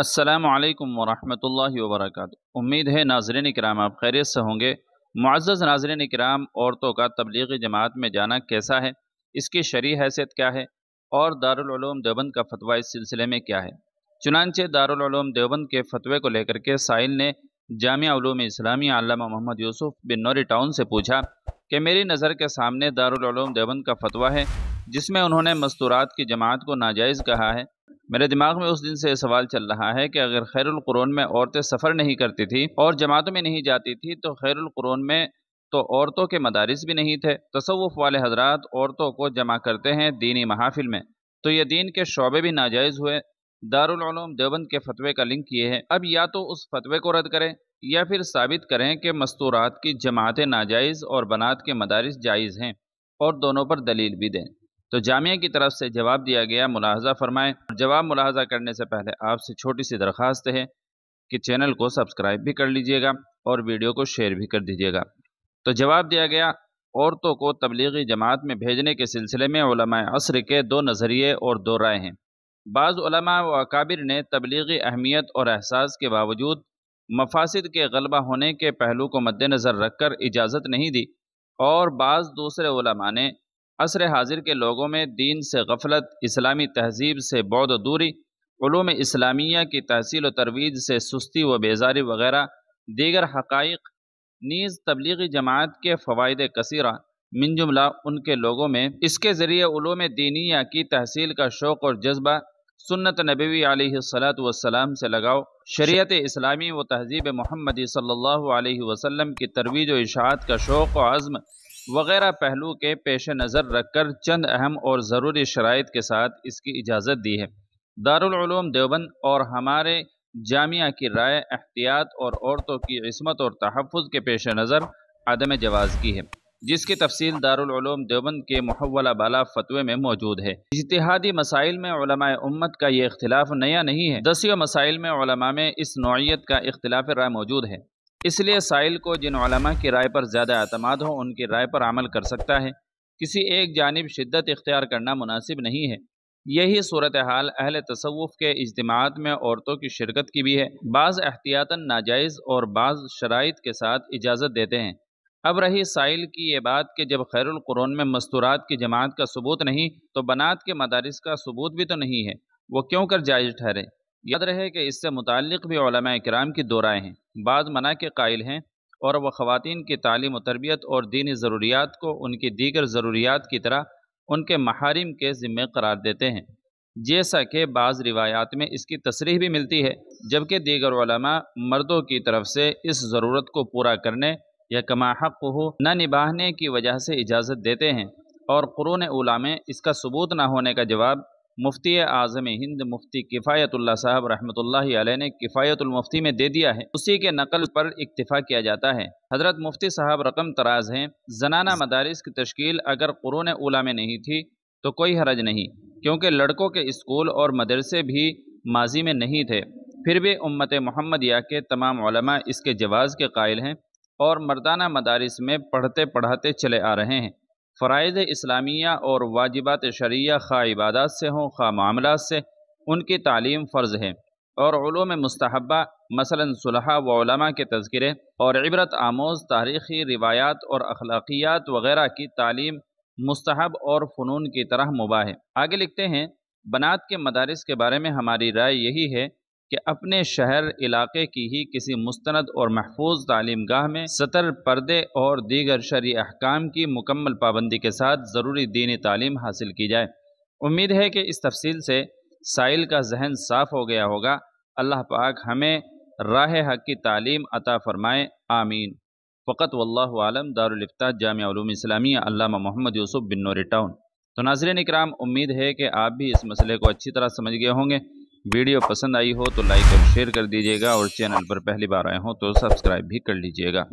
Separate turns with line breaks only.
السلام علیکم ورحمۃ اللہ وبرکاتہ امید ہے ناظرین کرام آپ خیریت سے ہوں گے معزز ناظرین کرام عورتوں کا تبلیغی جماعت میں جانا کیسا ہے اس کی شرعی حیثیت کیا ہے اور دارالعلوم دیوبند کا فتویٰ اس سلسلے میں کیا ہے چنانچہ دارالعلوم دیوبند کے فتوے کو لے کر کے سائل نے جامعہ علوم اسلامی علامہ محمد یوسف بن نوری ٹاؤن سے پوچھا کہ میری نظر کے سامنے دارالعلوم دیوبند کا فتویٰ ہے جس میں انہوں نے مستورات کی جماعت کو ناجائز کہا ہے میرے دماغ میں اس دن سے یہ سوال چل رہا ہے کہ اگر خیر القرون میں عورتیں سفر نہیں کرتی تھی اور جماعتوں میں نہیں جاتی تھی تو خیر القرون میں تو عورتوں کے مدارس بھی نہیں تھے تصوف والے حضرات عورتوں کو جمع کرتے ہیں دینی محافل میں تو یہ دین کے شعبے بھی ناجائز ہوئے دارالعلوم دیوبند کے فتوے کا لنک یہ ہے اب یا تو اس فتوے کو رد کریں یا پھر ثابت کریں کہ مستورات کی جماعتیں ناجائز اور بنات کے مدارس جائز ہیں اور دونوں پر دلیل بھی دیں تو جامعہ کی طرف سے جواب دیا گیا ملاحظہ فرمائیں اور جواب ملاحظہ کرنے سے پہلے آپ سے چھوٹی سی درخواست ہے کہ چینل کو سبسکرائب بھی کر لیجئے گا اور ویڈیو کو شیئر بھی کر دیجئے گا تو جواب دیا گیا عورتوں کو تبلیغی جماعت میں بھیجنے کے سلسلے میں علماء عصر کے دو نظریے اور دو رائے ہیں بعض علماء و اکابر نے تبلیغی اہمیت اور احساس کے باوجود مفاسد کے غلبہ ہونے کے پہلو کو مد نظر رکھ کر اجازت نہیں دی اور بعض دوسرے علماء نے عصر حاضر کے لوگوں میں دین سے غفلت اسلامی تہذیب سے بود دوری علوم اسلامیہ کی تحصیل و ترویج سے سستی و بیزاری وغیرہ دیگر حقائق نیز تبلیغی جماعت کے فوائد کثیرہ من جملہ ان کے لوگوں میں اس کے ذریعے علوم دینیہ کی تحصیل کا شوق اور جذبہ سنت نبوی علیہ الصلاۃ والسلام سے لگاؤ شریعت اسلامی و تہذیب محمدی صلی اللہ علیہ وسلم کی ترویج و اشاعت کا شوق و عزم وغیرہ پہلو کے پیش نظر رکھ کر چند اہم اور ضروری شرائط کے ساتھ اس کی اجازت دی ہے دارالعلوم دیوبند اور ہمارے جامعہ کی رائے احتیاط اور عورتوں کی عصمت اور تحفظ کے پیش نظر عدم جواز کی ہے جس کی تفصیل دارالعلوم دیوبند کے محولہ بالا فتوے میں موجود ہے اجتہادی مسائل میں علماء امت کا یہ اختلاف نیا نہیں ہے دسیوں مسائل میں علماء میں اس نوعیت کا اختلاف رائے موجود ہے اس لیے سائل کو جن علماء کی رائے پر زیادہ اعتماد ہو ان کی رائے پر عمل کر سکتا ہے کسی ایک جانب شدت اختیار کرنا مناسب نہیں ہے یہی صورتحال اہل تصوف کے اجتماعات میں عورتوں کی شرکت کی بھی ہے بعض احتیاطاً ناجائز اور بعض شرائط کے ساتھ اجازت دیتے ہیں اب رہی سائل کی یہ بات کہ جب خیر القرون میں مستورات کی جماعت کا ثبوت نہیں تو بنات کے مدارس کا ثبوت بھی تو نہیں ہے وہ کیوں کر جائز ٹھہرے یاد رہے کہ اس سے متعلق بھی علماء اکرام کی دو رائے ہیں بعض منع کے قائل ہیں اور وہ خواتین کی تعلیم و تربیت اور دینی ضروریات کو ان کی دیگر ضروریات کی طرح ان کے محارم کے ذمے قرار دیتے ہیں جیسا کہ بعض روایات میں اس کی تصریح بھی ملتی ہے جبکہ دیگر علماء مردوں کی طرف سے اس ضرورت کو پورا کرنے یا کما حق ہو نہ نباہنے کی وجہ سے اجازت دیتے ہیں اور قرون اولا میں اس کا ثبوت نہ ہونے کا جواب مفتی اعظم ہند مفتی کفایت اللہ صاحب رحمۃ اللہ علیہ نے کفایت المفتی میں دے دیا ہے اسی کے نقل پر اکتفا کیا جاتا ہے حضرت مفتی صاحب رقم تراز ہیں زنانہ مدارس کی تشکیل اگر قرون اولا میں نہیں تھی تو کوئی حرج نہیں کیونکہ لڑکوں کے اسکول اور مدرسے بھی ماضی میں نہیں تھے پھر بھی امت محمد یا کے تمام علماء اس کے جواز کے قائل ہیں اور مردانہ مدارس میں پڑھتے پڑھاتے چلے آ رہے ہیں فرائض اسلامیہ اور واجبات شریعہ خواہ عبادات سے ہوں خواہ معاملات سے ان کی تعلیم فرض ہے اور علوم مستحبہ مثلا صلحہ و علماء کے تذکرے اور عبرت آموز تاریخی روایات اور اخلاقیات وغیرہ کی تعلیم مستحب اور فنون کی طرح مباح ہے آگے لکھتے ہیں بنات کے مدارس کے بارے میں ہماری رائے یہی ہے کہ اپنے شہر علاقے کی ہی کسی مستند اور محفوظ تعلیم گاہ میں سطر پردے اور دیگر شرعی احکام کی مکمل پابندی کے ساتھ ضروری دینی تعلیم حاصل کی جائے امید ہے کہ اس تفصیل سے سائل کا ذہن صاف ہو گیا ہوگا اللہ پاک ہمیں راہ حق کی تعلیم عطا فرمائے آمین فقط عالم دارالفتا جامعہ علوم اسلامیہ علامہ محمد یوسف بن نوری ٹاؤن تو ناظرین اکرام امید ہے کہ آپ بھی اس مسئلے کو اچھی طرح سمجھ گئے ہوں گے ویڈیو پسند آئی ہو تو لائک اور شیئر کر دیجیے گا اور چینل پر پہلی بار آئے ہوں تو سبسکرائب بھی کر لیجیے گا